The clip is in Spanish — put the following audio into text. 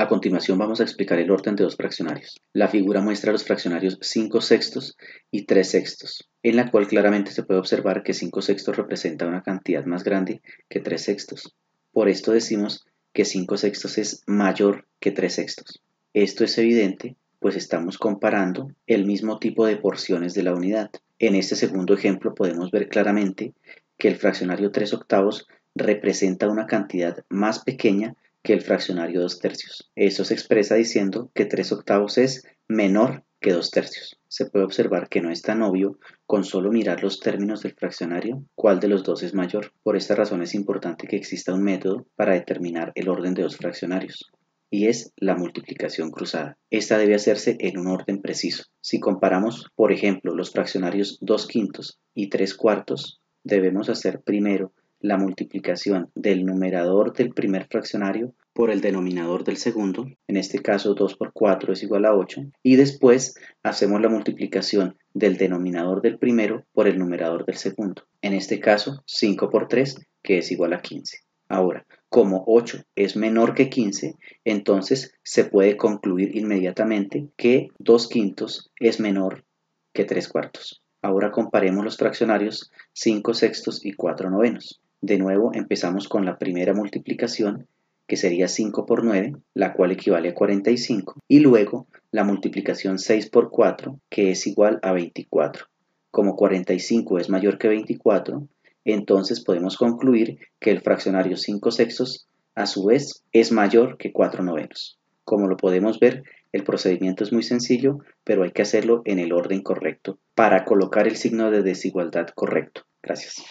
A continuación vamos a explicar el orden de dos fraccionarios. La figura muestra los fraccionarios 5 sextos y 3 sextos, en la cual claramente se puede observar que 5 sextos representa una cantidad más grande que 3 sextos. Por esto decimos que 5 sextos es mayor que 3 sextos. Esto es evidente, pues estamos comparando el mismo tipo de porciones de la unidad. En este segundo ejemplo podemos ver claramente que el fraccionario 3 octavos representa una cantidad más pequeña que el fraccionario 2 tercios. Esto se expresa diciendo que 3 octavos es menor que 2 tercios. Se puede observar que no es tan obvio con solo mirar los términos del fraccionario cuál de los dos es mayor. Por esta razón es importante que exista un método para determinar el orden de dos fraccionarios y es la multiplicación cruzada. Esta debe hacerse en un orden preciso. Si comparamos, por ejemplo, los fraccionarios dos quintos y tres cuartos, debemos hacer primero la multiplicación del numerador del primer fraccionario por el denominador del segundo, en este caso 2 por 4 es igual a 8, y después hacemos la multiplicación del denominador del primero por el numerador del segundo, en este caso 5 por 3 que es igual a 15. Ahora, como 8 es menor que 15, entonces se puede concluir inmediatamente que 2 quintos es menor que 3 cuartos. Ahora comparemos los fraccionarios 5 sextos y 4 novenos. De nuevo empezamos con la primera multiplicación, que sería 5 por 9, la cual equivale a 45, y luego la multiplicación 6 por 4, que es igual a 24. Como 45 es mayor que 24, entonces podemos concluir que el fraccionario 5 sextos a su vez es mayor que 4 novenos. Como lo podemos ver, el procedimiento es muy sencillo, pero hay que hacerlo en el orden correcto para colocar el signo de desigualdad correcto. Gracias.